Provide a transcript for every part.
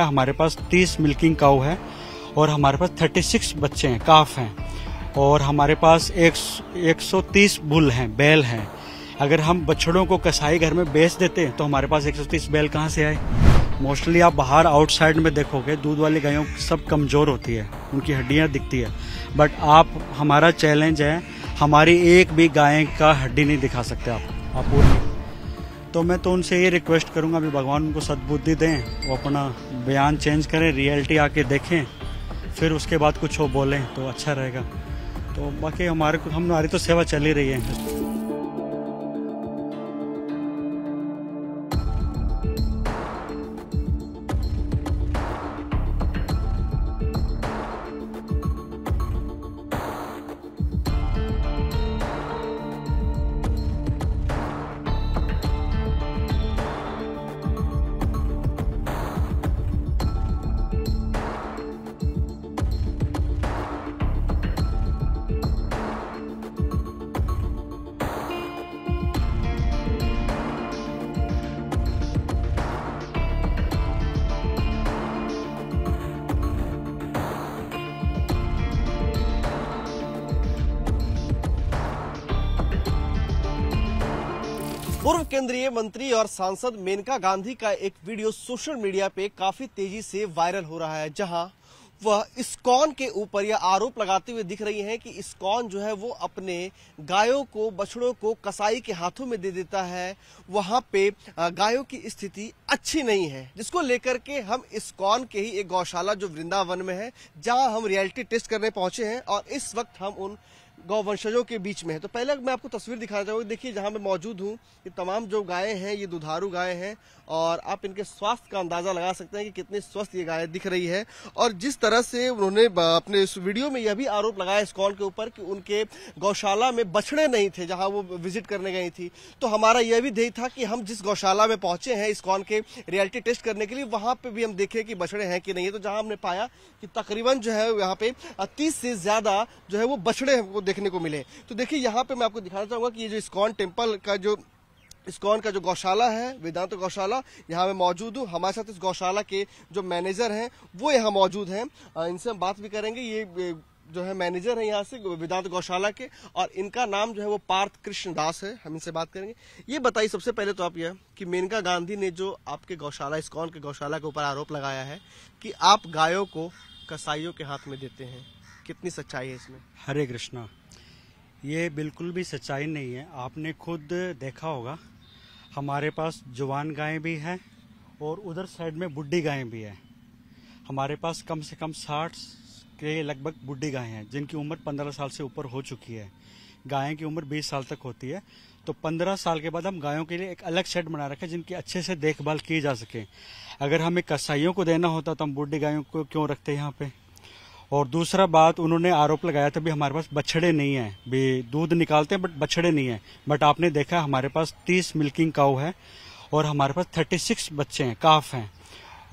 हमारे पास 30 milking cow है और हमारे पास 36 बच्चे हैं काफ हैं और हमारे पास एक 130 बुल हैं बैल हैं अगर हम बछड़ों को कसाई घर में बेच देते हैं तो हमारे पास 130 बैल कहाँ से आए मोस्टली आप बाहर आउटसाइड में देखोगे दूध वाली गायों सब कमज़ोर होती है उनकी हड्डियाँ दिखती है बट आप हमारा चैलेंज है हमारी एक भी गाय का हड्डी नहीं दिखा सकते आप आप पूरी तो मैं तो उनसे ये रिक्वेस्ट करूँगा भी भगवान उनको सद्बुद्धि दें वो अपना बयान चेंज करें रियलिटी आके देखें फिर उसके बाद कुछ हो बोलें तो अच्छा रहेगा तो बाकी हमारे हम हमारी तो सेवा चल ही रही है पूर्व केंद्रीय मंत्री और सांसद मेनका गांधी का एक वीडियो सोशल मीडिया पे काफी तेजी से वायरल हो रहा है जहां वह इस्कॉन के ऊपर यह आरोप लगाते हुए दिख रही हैं कि इस्कॉन जो है वो अपने गायों को बछड़ों को कसाई के हाथों में दे देता है वहां पे गायों की स्थिति अच्छी नहीं है जिसको लेकर के हम इस्कॉन के ही एक गौशाला जो वृंदावन में है जहां हम रियलिटी टेस्ट करने पहुंचे हैं और इस वक्त हम उन गौवंशजों के बीच में है तो पहले मैं आपको तस्वीर दिखाना चाहूँगी देखिए जहाँ मैं मौजूद हूँ ये तमाम जो गायें हैं ये दुधारू गायें हैं और आप इनके स्वास्थ्य का अंदाज़ा लगा सकते हैं कि कितनी स्वस्थ ये गायें दिख रही है और जिस तरह से उन्होंने अपने इस वीडियो में यह भी आरोप लगाया इस कॉल के ऊपर कि उनके गौशाला में बछड़े नहीं थे जहाँ वो विजिट करने गई थी तो हमारा यह भी ध्येय था कि हम जिस गौशाला में पहुंचे हैं इस कॉल के रियलिटी टेस्ट करने के लिए वहाँ पर भी हम देखें कि बछड़े हैं कि नहीं है तो जहाँ हमने पाया कि तकरीबन जो है यहाँ पे तीस से ज़्यादा जो है वो बछड़े देखने को मिले तो देखिए यहाँ पे मैं आपको दिखाना चाहूंगा कि ये जो स्कॉन टेम्पल का जो स्कॉन का जो गौशाला है वेदांत गौशाला यहाँ मैं मौजूद हूँ हमारे साथ इस गौशाला के जो मैनेजर हैं वो यहाँ मौजूद हैं इनसे हम बात भी करेंगे ये जो है मैनेजर है यहाँ से वेदांत गौशाला के और इनका नाम जो है वो पार्थ कृष्ण दास है हम इनसे बात करेंगे ये बताइए सबसे पहले तो आप यह कि मेनका गांधी ने जो आपके गौशाला स्कॉन के गौशाला के ऊपर आरोप लगाया है कि आप गायों को कसाईयों के हाथ में देते हैं कितनी सच्चाई है इसमें हरे कृष्णा ये बिल्कुल भी सच्चाई नहीं है आपने खुद देखा होगा हमारे पास जवान गायें भी हैं और उधर साइड में बुढ़ी गायें भी हैं हमारे पास कम से कम साठ के लगभग बुढ़ी गायें हैं जिनकी उम्र पंद्रह साल से ऊपर हो चुकी है गायें की उम्र बीस साल तक होती है तो पंद्रह साल के बाद हम गायों के लिए एक अलग शेड बना रखें जिनकी अच्छे से देखभाल की जा सके अगर हमें कसाईयों को देना होता तो हम बुढ़ी गायों को क्यों रखते यहाँ पर और दूसरा बात उन्होंने आरोप लगाया था भी हमारे पास बछड़े नहीं है भी दूध निकालते हैं बट बछड़े नहीं है बट आपने देखा हमारे पास तीस मिल्किंग काउ है और हमारे पास थर्टी सिक्स बच्चे हैं काफ हैं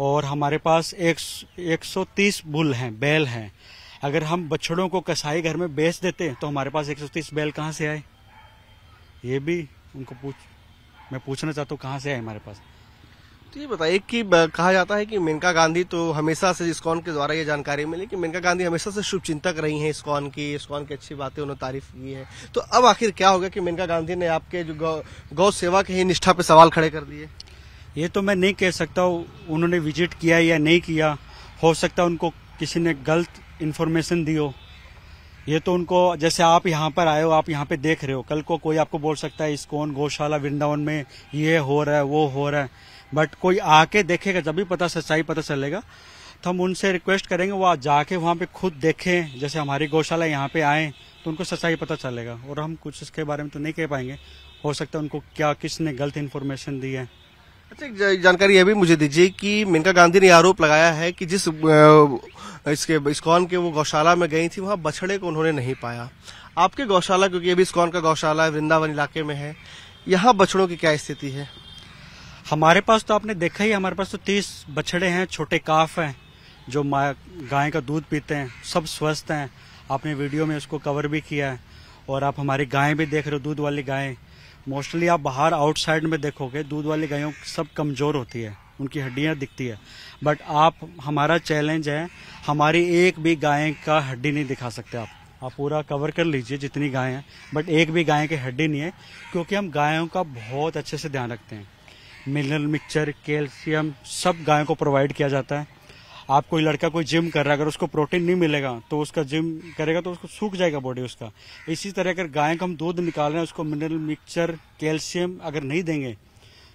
और हमारे पास एक, एक सौ तीस बुल हैं बैल हैं अगर हम बछड़ों को कसाई घर में बेच देते तो हमारे पास एक बैल कहाँ से आए ये भी उनको पूछ मैं पूछना चाहता हूँ कहाँ से आए हमारे पास तो ये बताइए कि कहा जाता है कि मेनका गांधी तो हमेशा से इसकॉन के द्वारा ये जानकारी मिली कि मेनका गांधी हमेशा से शुभचिंतक रही हैं इसकॉन की इसकॉन की अच्छी बातें उन्होंने तारीफ की है तो अब आखिर क्या होगा कि मेनका गांधी ने आपके जो गौ, सेवा के ही निष्ठा पे सवाल खड़े कर दिए ये तो मैं नहीं कह सकता उन्होंने विजिट किया या नहीं किया हो सकता उनको किसी ने गलत इन्फॉर्मेशन दी हो ये तो उनको जैसे आप यहाँ पर आए हो आप यहाँ पे देख रहे हो कल को कोई आपको बोल सकता है इस्कॉन गौशाला वृंदावन में ये हो रहा है वो हो रहा है बट कोई आके देखेगा जब भी पता सच्चाई पता चलेगा तो हम उनसे रिक्वेस्ट करेंगे वो जाके वहाँ पे खुद देखें जैसे हमारी गौशाला यहाँ पे आए तो उनको सच्चाई पता चलेगा और हम कुछ इसके बारे में तो नहीं कह पाएंगे हो सकता है उनको क्या किसने गलत इन्फॉर्मेशन दी है अच्छा जानकारी यह भी मुझे दीजिए कि मेनका गांधी ने आरोप लगाया है कि जिस इसके इस्कॉन के वो गौशाला में गई थी वहाँ बछड़े को उन्होंने नहीं पाया आपके गौशाला क्योंकि अभी इस्कॉन का गौशाला वृंदावन इलाके में है यहाँ बछड़ों की क्या स्थिति है हमारे पास तो आपने देखा ही हमारे पास तो तीस बछड़े हैं छोटे काफ हैं जो गाय का दूध पीते हैं सब स्वस्थ हैं आपने वीडियो में उसको कवर भी किया है और आप हमारी गायें भी देख रहे हो दूध वाली गायें मोस्टली आप बाहर आउटसाइड में देखोगे दूध वाली गायों सब कमज़ोर होती है उनकी हड्डियाँ दिखती है बट आप हमारा चैलेंज है हमारी एक भी गाय का हड्डी नहीं दिखा सकते आप आप पूरा कवर कर लीजिए जितनी गायें हैं बट एक भी गाय की हड्डी नहीं है क्योंकि हम गायों का बहुत अच्छे से ध्यान रखते हैं मिनरल मिक्सचर कैल्शियम सब गायों को प्रोवाइड किया जाता है आप कोई लड़का कोई जिम कर रहा है अगर उसको प्रोटीन नहीं मिलेगा तो उसका जिम करेगा तो उसको सूख जाएगा बॉडी उसका इसी तरह अगर गाय का हम दूध निकाल रहे हैं उसको मिनरल मिक्सचर कैल्शियम अगर नहीं देंगे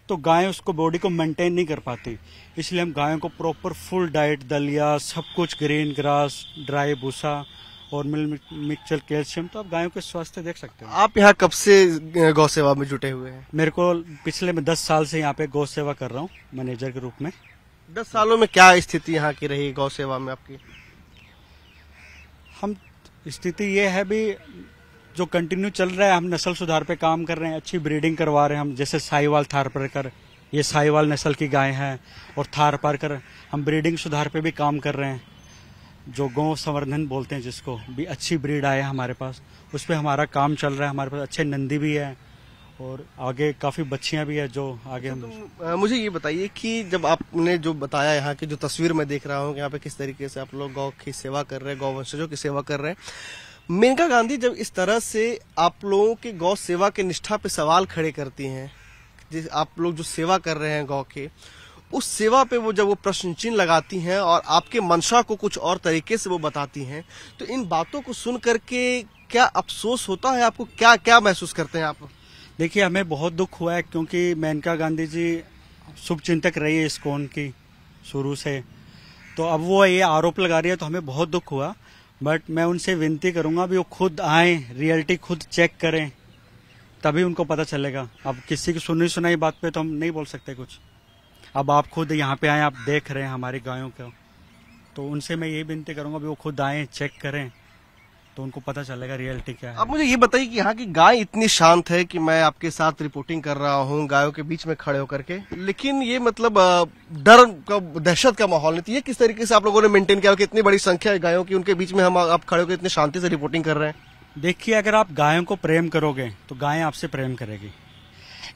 तो गाय उसको बॉडी को मेंटेन नहीं कर पाती इसलिए हम गायों को प्रॉपर फुल डाइट दलिया सब कुछ ग्रीन ग्रास ड्राई भूसा और मिल मिक्सचर कैल्शियम तो आप गायों के स्वास्थ्य देख सकते हो आप यहाँ कब से गौ सेवा में जुटे हुए हैं मेरे को पिछले में दस साल से यहाँ पे गौ सेवा कर रहा हूँ मैनेजर के रूप में दस सालों में क्या स्थिति यहाँ की रही गौ सेवा में आपकी हम स्थिति ये है भी जो कंटिन्यू चल रहा है हम नस्ल सुधार पे काम कर रहे हैं अच्छी ब्रीडिंग करवा रहे हैं हम जैसे साहिवाल थारपरकर ये साहिवाल नस्ल की गाय हैं और थारपरकर हम ब्रीडिंग सुधार पे भी काम कर रहे हैं जो गौ संवर्धन बोलते हैं जिसको भी अच्छी ब्रीड आए हमारे पास उस पर हमारा काम चल रहा है हमारे पास अच्छे नंदी भी है और आगे काफी बच्चियां भी है जो आगे तो हम तो, मुझे ये बताइए कि जब आपने जो बताया यहाँ की जो तस्वीर मैं देख रहा हूँ यहाँ पे किस तरीके से आप लोग गौ की सेवा कर रहे हैं गौ वंशजों की सेवा कर रहे हैं मेनका गांधी जब इस तरह से आप लोगों की गौ सेवा के निष्ठा पे सवाल खड़े करती हैं आप लोग जो सेवा कर रहे हैं गौ के उस सेवा पे वो जब वो प्रश्न चिन्ह लगाती हैं और आपके मंशा को कुछ और तरीके से वो बताती हैं तो इन बातों को सुन करके क्या अफसोस होता है आपको क्या क्या महसूस करते हैं आप देखिए हमें बहुत दुख हुआ है क्योंकि मेनका गांधी जी शुभ चिंतक रही है कौन की शुरू से तो अब वो ये आरोप लगा रही है तो हमें बहुत दुख हुआ बट मैं उनसे विनती करूंगा भी वो खुद आए रियलिटी खुद चेक करें तभी उनको पता चलेगा अब किसी की सुनी सुनाई बात पे तो हम नहीं बोल सकते कुछ अब आप खुद यहाँ पे आए आप देख रहे हैं हमारी गायों को तो उनसे मैं यही विनती करूंगा भी वो खुद आए चेक करें तो उनको पता चलेगा रियलिटी क्या है अब मुझे ये बताइए कि यहाँ की गाय इतनी शांत है कि मैं आपके साथ रिपोर्टिंग कर रहा हूँ गायों के बीच में खड़े होकर के लेकिन ये मतलब डर का दहशत का माहौल नहीं तो ये किस तरीके से आप लोगों ने मेंटेन किया कि इतनी बड़ी संख्या है गायों की उनके बीच में हम आप खड़े होकर इतनी शांति से रिपोर्टिंग कर रहे हैं देखिए अगर आप गायों को प्रेम करोगे तो गाय आपसे प्रेम करेगी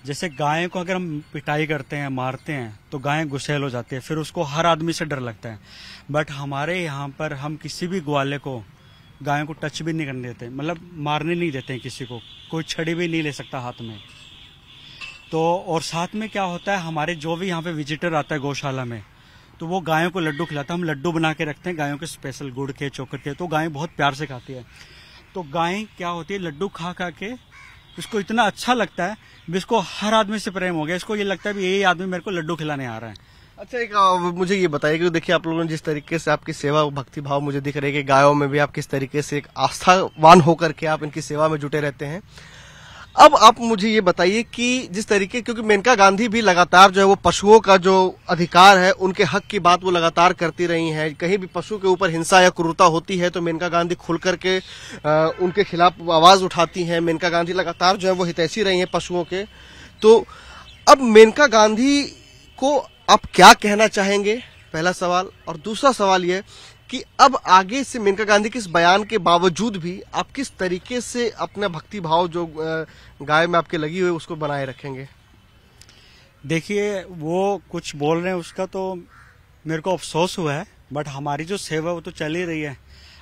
जैसे गाय को अगर हम पिटाई करते हैं मारते हैं तो गाय गुस्सेल हो जाती है फिर उसको हर आदमी से डर लगता है बट हमारे यहाँ पर हम किसी भी ग्वाले को गायों को टच भी नहीं करने देते मतलब मारने नहीं देते हैं किसी को कोई छड़ी भी नहीं ले सकता हाथ में तो और साथ में क्या होता है हमारे जो भी यहाँ पे विजिटर आता है गौशाला में तो वो गायों को लड्डू खिलाता है हम लड्डू बना के रखते हैं गायों के स्पेशल गुड़ के चोकर के तो गायें बहुत प्यार से खाती है तो गायें क्या होती है लड्डू खा खा के इसको इतना अच्छा लगता है इसको हर आदमी से प्रेम हो गया इसको ये लगता है यही आदमी मेरे को लड्डू खिलाने आ रहा है अच्छा एक मुझे ये बताइए कि देखिए आप लोगों ने जिस तरीके से आपकी सेवा भक्ति भाव मुझे दिख रहे हैं कि गायों में भी आप किस तरीके से एक आस्थावान होकर के आप इनकी सेवा में जुटे रहते हैं अब आप मुझे ये बताइए कि जिस तरीके क्योंकि मेनका गांधी भी लगातार जो है वो पशुओं का जो अधिकार है उनके हक की बात वो लगातार करती रही हैं कहीं भी पशु के ऊपर हिंसा या क्रूरता होती है तो मेनका गांधी खुल करके उनके खिलाफ आवाज उठाती हैं मेनका गांधी लगातार जो है वो हितैषी रही हैं पशुओं के तो अब मेनका गांधी को आप क्या कहना चाहेंगे पहला सवाल और दूसरा सवाल ये कि अब आगे से मेनका गांधी के इस बयान के बावजूद भी आप किस तरीके से अपना भक्ति भाव जो गाय में आपके लगी हुई उसको बनाए रखेंगे देखिए वो कुछ बोल रहे हैं उसका तो मेरे को अफसोस हुआ है बट हमारी जो सेवा वो तो चल ही रही है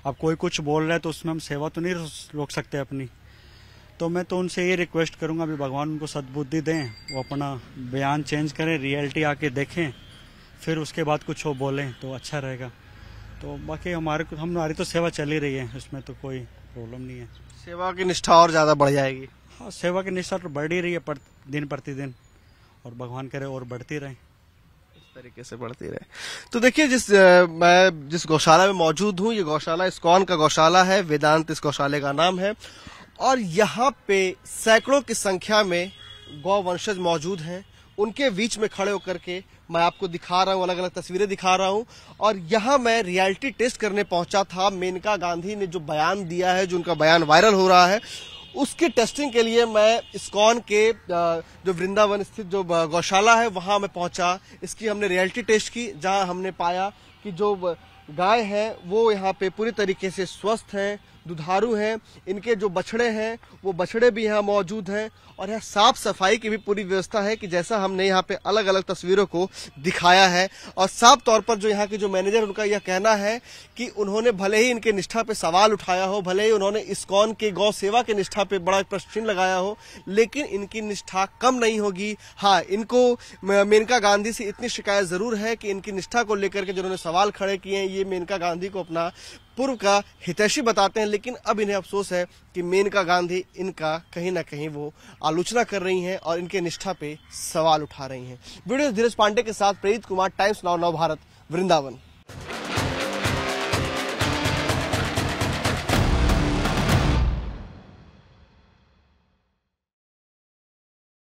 अब कोई कुछ बोल रहा है तो उसमें हम सेवा तो नहीं रोक सकते अपनी तो मैं तो उनसे ये रिक्वेस्ट करूंगा अभी भगवान उनको सद्बुद्धि दें वो अपना बयान चेंज करें रियलिटी आके देखें फिर उसके बाद कुछ वो बोलें तो अच्छा रहेगा तो बाकी हमारे हम हमारी तो सेवा चल ही रही है इसमें तो कोई प्रॉब्लम नहीं है सेवा की निष्ठा और ज़्यादा बढ़ जाएगी हाँ सेवा की निष्ठा तो बढ़ ही रही है पर, दिन प्रतिदिन और भगवान करे और बढ़ती रहे तरीके से बढ़ती रहे तो देखिए जिस आ, मैं जिस गौशाला में मौजूद हूँ ये गौशाला इस्कॉन का गौशाला है वेदांत इस गौशाले का नाम है और यहाँ पे सैकड़ों की संख्या में गौ वंशज मौजूद हैं उनके बीच में खड़े होकर के मैं आपको दिखा रहा हूँ अलग अलग तस्वीरें दिखा रहा हूँ और यहाँ मैं रियलिटी टेस्ट करने पहुंचा था मेनका गांधी ने जो बयान दिया है जो उनका बयान वायरल हो रहा है उसके टेस्टिंग के लिए मैं इस्कॉन के जो वृंदावन स्थित जो गौशाला है वहां मैं पहुंचा इसकी हमने रियलिटी टेस्ट की जहाँ हमने पाया कि जो गाय है वो यहाँ पे पूरी तरीके से स्वस्थ है दुधारू हैं इनके जो बछड़े हैं वो बछड़े भी यहाँ मौजूद हैं और यहाँ साफ सफाई की भी पूरी व्यवस्था है कि जैसा हमने यहाँ पे अलग अलग तस्वीरों को दिखाया है और साफ तौर पर जो यहाँ के जो मैनेजर उनका यह कहना है कि उन्होंने भले ही इनके निष्ठा पे सवाल उठाया हो भले ही उन्होंने इसकॉन के गौ सेवा के निष्ठा पे बड़ा प्रश्न चिन्ह लगाया हो लेकिन इनकी निष्ठा कम नहीं होगी हाँ इनको मेनका गांधी से इतनी शिकायत जरूर है कि इनकी निष्ठा को लेकर के जिन्होंने सवाल खड़े किए हैं ये मेनका गांधी को अपना पूर्व का हितैषी बताते हैं लेकिन अब इन्हें अफसोस है कि मेनका गांधी इनका कहीं ना कहीं वो आलोचना कर रही हैं और इनके निष्ठा पे सवाल उठा रही हैं वीडियो धीरज पांडे के साथ प्रेरित कुमार टाइम्स नाउ नव भारत वृंदावन